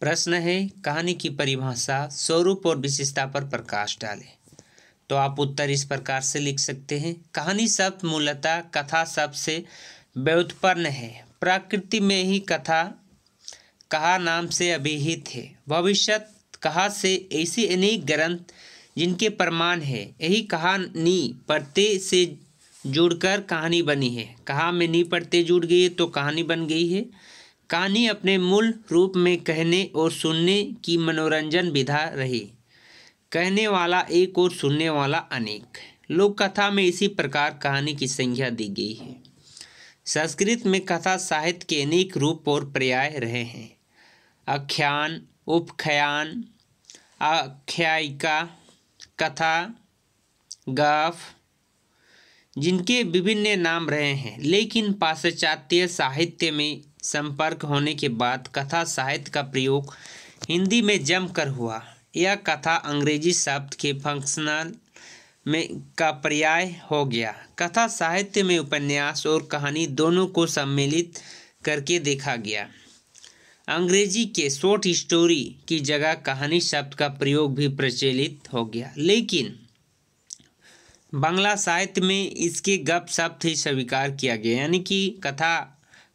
प्रश्न है कहानी की परिभाषा स्वरूप और विशेषता पर प्रकाश डालें तो आप उत्तर इस प्रकार से लिख सकते हैं कहानी शब्द मूलतः कथा शब्द से व्युत्पन्न है प्रकृति में ही कथा कहा नाम से अभिहित है भविष्य कहा से ऐसे अनेक ग्रंथ जिनके प्रमाण है यही कहानी पढ़ते से जुड़कर कहानी बनी है कहा में नी पढ़ते जुड़ गई तो कहानी बन गई है कहानी अपने मूल रूप में कहने और सुनने की मनोरंजन विधा रही कहने वाला एक और सुनने वाला अनेक लोक कथा में इसी प्रकार कहानी की संख्या दी गई है संस्कृत में कथा साहित्य के अनेक रूप और पर्याय रहे हैं आख्यान उपख्यान आख्यायिका कथा गफ जिनके विभिन्न नाम रहे हैं लेकिन पाश्चात्य साहित्य में संपर्क होने के बाद कथा साहित्य का प्रयोग हिंदी में जमकर हुआ यह कथा अंग्रेजी शब्द के फंक्शनल में का पर्याय हो गया कथा साहित्य में उपन्यास और कहानी दोनों को सम्मिलित करके देखा गया अंग्रेजी के शॉर्ट स्टोरी की जगह कहानी शब्द का प्रयोग भी प्रचलित हो गया लेकिन बांग्ला साहित्य में इसके गप शब्द ही स्वीकार किया गया यानी कि कथा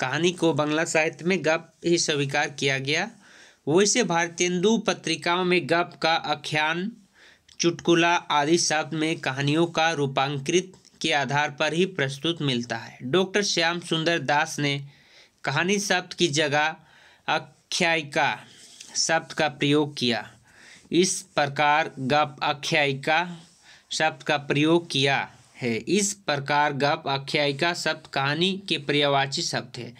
कहानी को बांग्ला साहित्य में गप ही स्वीकार किया गया वैसे भारतेंदु पत्रिकाओं में गप का आख्यान चुटकुला आदि शब्द में कहानियों का रूपांकृत के आधार पर ही प्रस्तुत मिलता है डॉक्टर श्याम सुंदर दास ने कहानी शब्द की जगह आख्यायिका शब्द का प्रयोग किया इस प्रकार गप आख्यायिका शब्द का प्रयोग किया है इस प्रकार गप आख्यायिका शब्द कहानी के पर्यायवाची शब्द है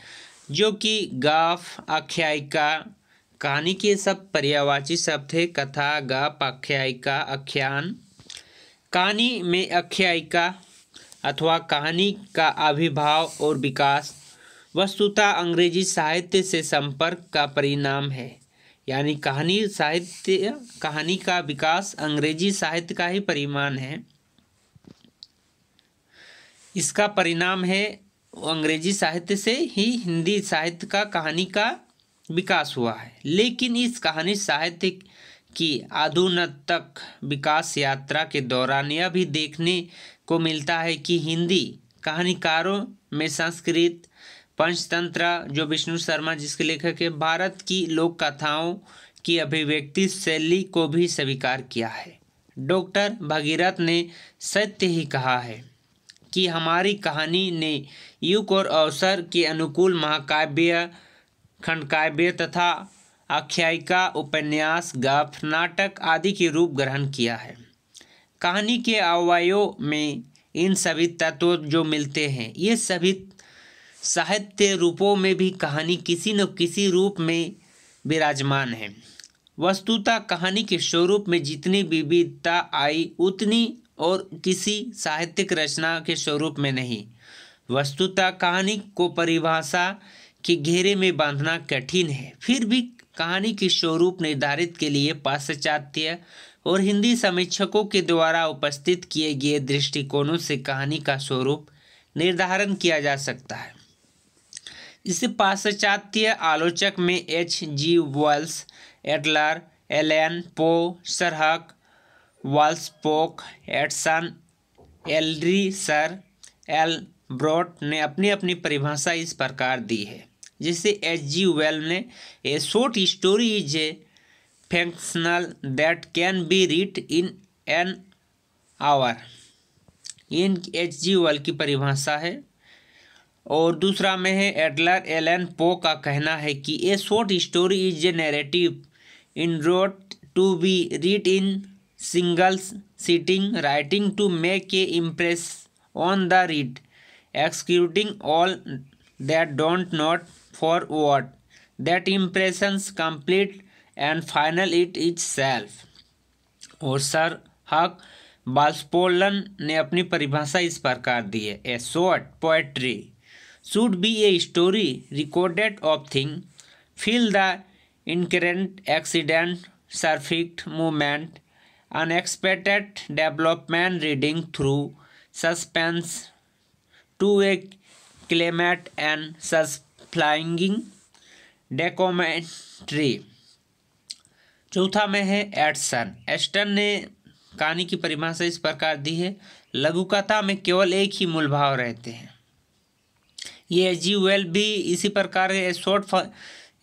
जो कि गाफ आख्यायिका कहानी के सब पर्यायवाची शब्द है कथा गप आख्यायिका आख्यान कहानी में आख्यायिका अथवा कहानी का अभिभाव और विकास वस्तुतः अंग्रेजी साहित्य से संपर्क का परिणाम है यानी कहानी साहित्य कहानी का विकास अंग्रेजी साहित्य का ही परिमाण है इसका परिणाम है अंग्रेजी साहित्य से ही हिंदी साहित्य का कहानी का विकास हुआ है लेकिन इस कहानी साहित्य की आधुनिक तक विकास यात्रा के दौरान यह भी देखने को मिलता है कि हिंदी कहानीकारों में संस्कृत पंचतंत्र जो विष्णु शर्मा जिसके लेखक है भारत की लोक कथाओं की अभिव्यक्ति शैली को भी स्वीकार किया है डॉक्टर भगीरथ ने सत्य ही कहा है कि हमारी कहानी ने युग और अवसर के अनुकूल महाकाव्य खंडकाव्य तथा आख्यायिका उपन्यास गप नाटक आदि के रूप ग्रहण किया है कहानी के अवयों में इन सभी तत्व जो मिलते हैं ये सभी साहित्य रूपों में भी कहानी किसी न किसी रूप में विराजमान है वस्तुतः कहानी के स्वरूप में जितनी विविधता आई उतनी और किसी साहित्यिक रचना के स्वरूप में नहीं वस्तुतः कहानी को परिभाषा के घेरे में बांधना कठिन है फिर भी कहानी के स्वरूप निर्धारित के लिए पाश्चात्य और हिंदी समीक्षकों के द्वारा उपस्थित किए गए दृष्टिकोणों से कहानी का स्वरूप निर्धारण किया जा सकता है इसे पाश्चात्य आलोचक में एच जी वेल्स एटलर एलेन पो सरहक वाल्सपोक एडसन एलरी सर एल ब्रॉड ने अपनी अपनी परिभाषा इस प्रकार दी है जिसे एच जी वेल ने a short story is a functional that can be read in an hour in H G Well की परिभाषा है और दूसरा में है एडलर एलन पो का कहना है कि a short story is a narrative in road to be read in singles sitting writing to make a impress on the read executing all that don't not for what that impression complete and final it is self और sir हक बाल्सपोलन ने अपनी परिभाषा इस प्रकार दी है a short poetry should be a story recorded of thing feel the incident accident swift moment unexpected development reading through suspense to a climate and flying documentary चौथा में है एडसन एस्टन ने कहानी की परिभाषा इस प्रकार दी है लघु कथा में केवल एक ही मूल भाव रहते हैं ये जी वेल भी इसी प्रकार a short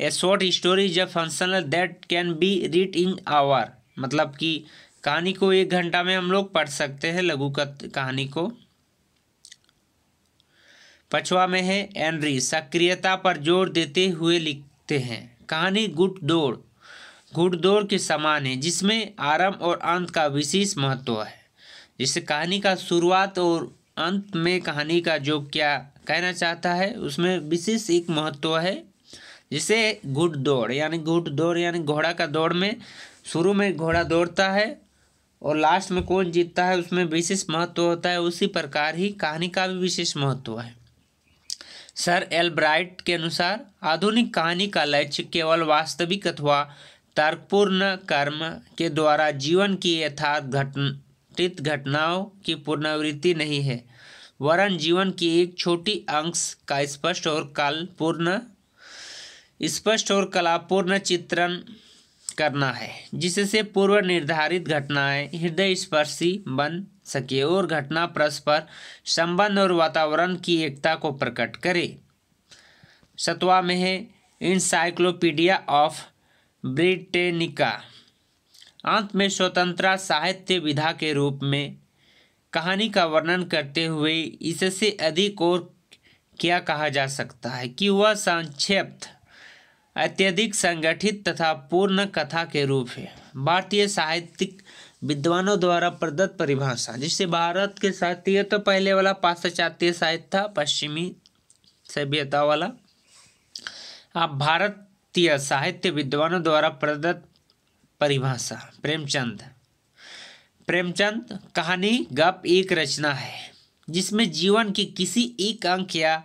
a short story जब functional that can be read in hour मतलब कि कहानी को एक घंटा में हम लोग पढ़ सकते हैं लघु कहानी को पछवा में है एनरी सक्रियता पर जोर देते हुए लिखते हैं कहानी गुटदौड़ घुड़दौड़ के समान है जिसमें आरंभ और अंत का विशेष महत्व है जिससे कहानी का शुरुआत और अंत में कहानी का जो क्या कहना चाहता है उसमें विशेष एक महत्व है जिसे दौड़ यानी घुट दौड़ यानी घोड़ा का दौड़ में शुरू में घोड़ा दौड़ता है और लास्ट में कौन जीतता है उसमें विशेष महत्व होता है उसी प्रकार ही कहानी का भी विशेष महत्व है सर एल ब्राइट के अनुसार आधुनिक कहानी का लक्ष्य केवल वास्तविक अथवा तर्कपूर्ण कर्म के द्वारा जीवन की यथार्थ घटित घटनाओं की पुनरावृत्ति नहीं है वरन जीवन की एक छोटी अंश का स्पष्ट और कालपूर्ण स्पष्ट और कलापूर्ण चित्रण करना है जिससे पूर्व निर्धारित घटनाएं हृदय स्पर्शी बन सके और घटना परस्पर संबंध और वातावरण की एकता को प्रकट करे सतवा में है इंसाइक्लोपीडिया ऑफ ब्रिटेनिका अंत में स्वतंत्रता साहित्य विधा के रूप में कहानी का वर्णन करते हुए इससे अधिक और क्या कहा जा सकता है कि वह संक्षिप्त अत्यधिक संगठित तथा पूर्ण कथा के रूप है भारतीय साहित्यिक विद्वानों द्वारा प्रदत्त परिभाषा जिससे भारत के साहित्य तो पहले वाला पाश्चात्य साहित्य था पश्चिमी सभ्यता वाला अब भारतीय साहित्य विद्वानों द्वारा प्रदत्त परिभाषा प्रेमचंद प्रेमचंद कहानी गप एक रचना है जिसमें जीवन के किसी एक अंक या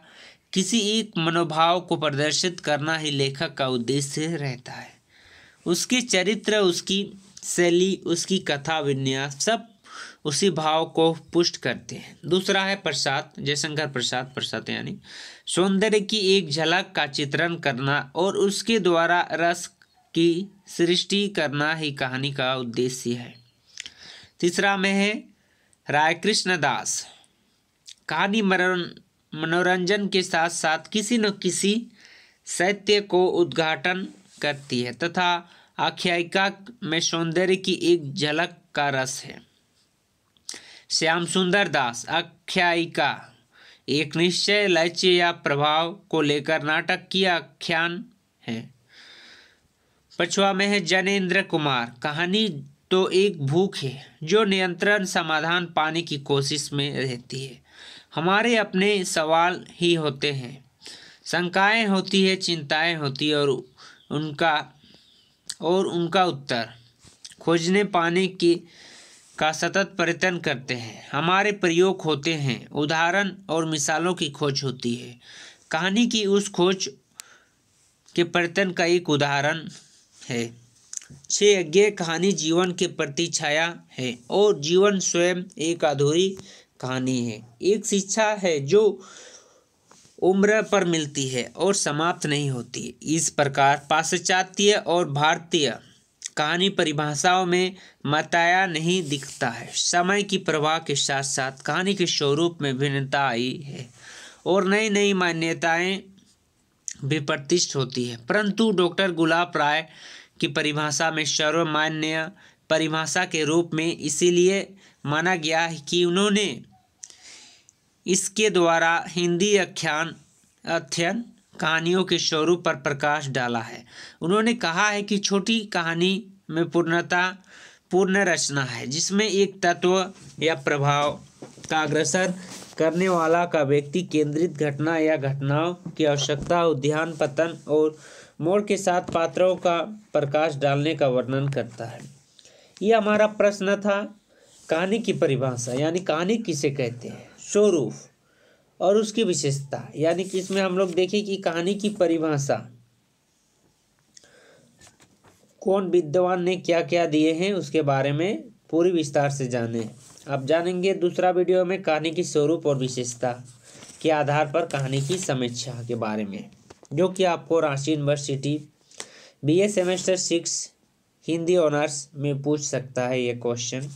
किसी एक मनोभाव को प्रदर्शित करना ही लेखक का उद्देश्य रहता है उसके चरित्र उसकी शैली उसकी कथा विन्यास सब उसी भाव को पुष्ट करते हैं दूसरा है प्रसाद जयशंकर प्रसाद प्रसाद यानी सौंदर्य की एक झलक का चित्रण करना और उसके द्वारा रस की सृष्टि करना ही कहानी का उद्देश्य है तीसरा में है राय कृष्ण दास कहानी मरण मनोरंजन के साथ साथ किसी न किसी साहित्य को उद्घाटन करती है तथा आख्यायिका में सौंदर्य की एक झलक का रस है श्याम सुंदर दास आख्यायिका एक निश्चय लक्ष्य या प्रभाव को लेकर नाटक की आख्यान है पछुआ में है जनेन्द्र कुमार कहानी तो एक भूख है जो नियंत्रण समाधान पाने की कोशिश में रहती है हमारे अपने सवाल ही होते हैं शंकाएँ होती है चिंताएं होती है और उनका और उनका उत्तर खोजने पाने की का सतत प्रयत्न करते हैं हमारे प्रयोग होते हैं उदाहरण और मिसालों की खोज होती है कहानी की उस खोज के प्रयत्न का एक उदाहरण है छः यज्ञ कहानी जीवन के प्रति छाया है और जीवन स्वयं एक अधूरी कहानी है एक शिक्षा है जो उम्र पर मिलती है और समाप्त नहीं होती इस प्रकार पाश्चात्य और भारतीय कहानी परिभाषाओं में मताया नहीं दिखता है समय की प्रवाह के साथ साथ कहानी के स्वरूप में भिन्नता आई है और नई नई मान्यताएं भी प्रतिष्ठित होती है परंतु डॉक्टर गुलाब राय की परिभाषा में सर्वमान्य परिभाषा के रूप में इसीलिए माना गया है कि उन्होंने इसके द्वारा हिंदी आख्यान अध्ययन कहानियों के स्वरूप पर प्रकाश डाला है उन्होंने कहा है कि छोटी कहानी में पूर्णता पूर्ण रचना है जिसमें एक तत्व या प्रभाव का अग्रसर करने वाला का व्यक्ति केंद्रित घटना या घटनाओं की आवश्यकता उद्यान पतन और मोड़ के साथ पात्रों का प्रकाश डालने का वर्णन करता है यह हमारा प्रश्न था कहानी की परिभाषा यानी कहानी किसे कहते हैं स्वरूप और उसकी विशेषता यानी कि इसमें हम लोग देखें कि कहानी की परिभाषा कौन विद्वान ने क्या क्या दिए हैं उसके बारे में पूरी विस्तार से जाने आप जानेंगे दूसरा वीडियो में कहानी की स्वरूप और विशेषता के आधार पर कहानी की समीक्षा के बारे में जो कि आपको Ranchi university B semester six Hindi honours में पूछ सकता है ये क्वेश्चन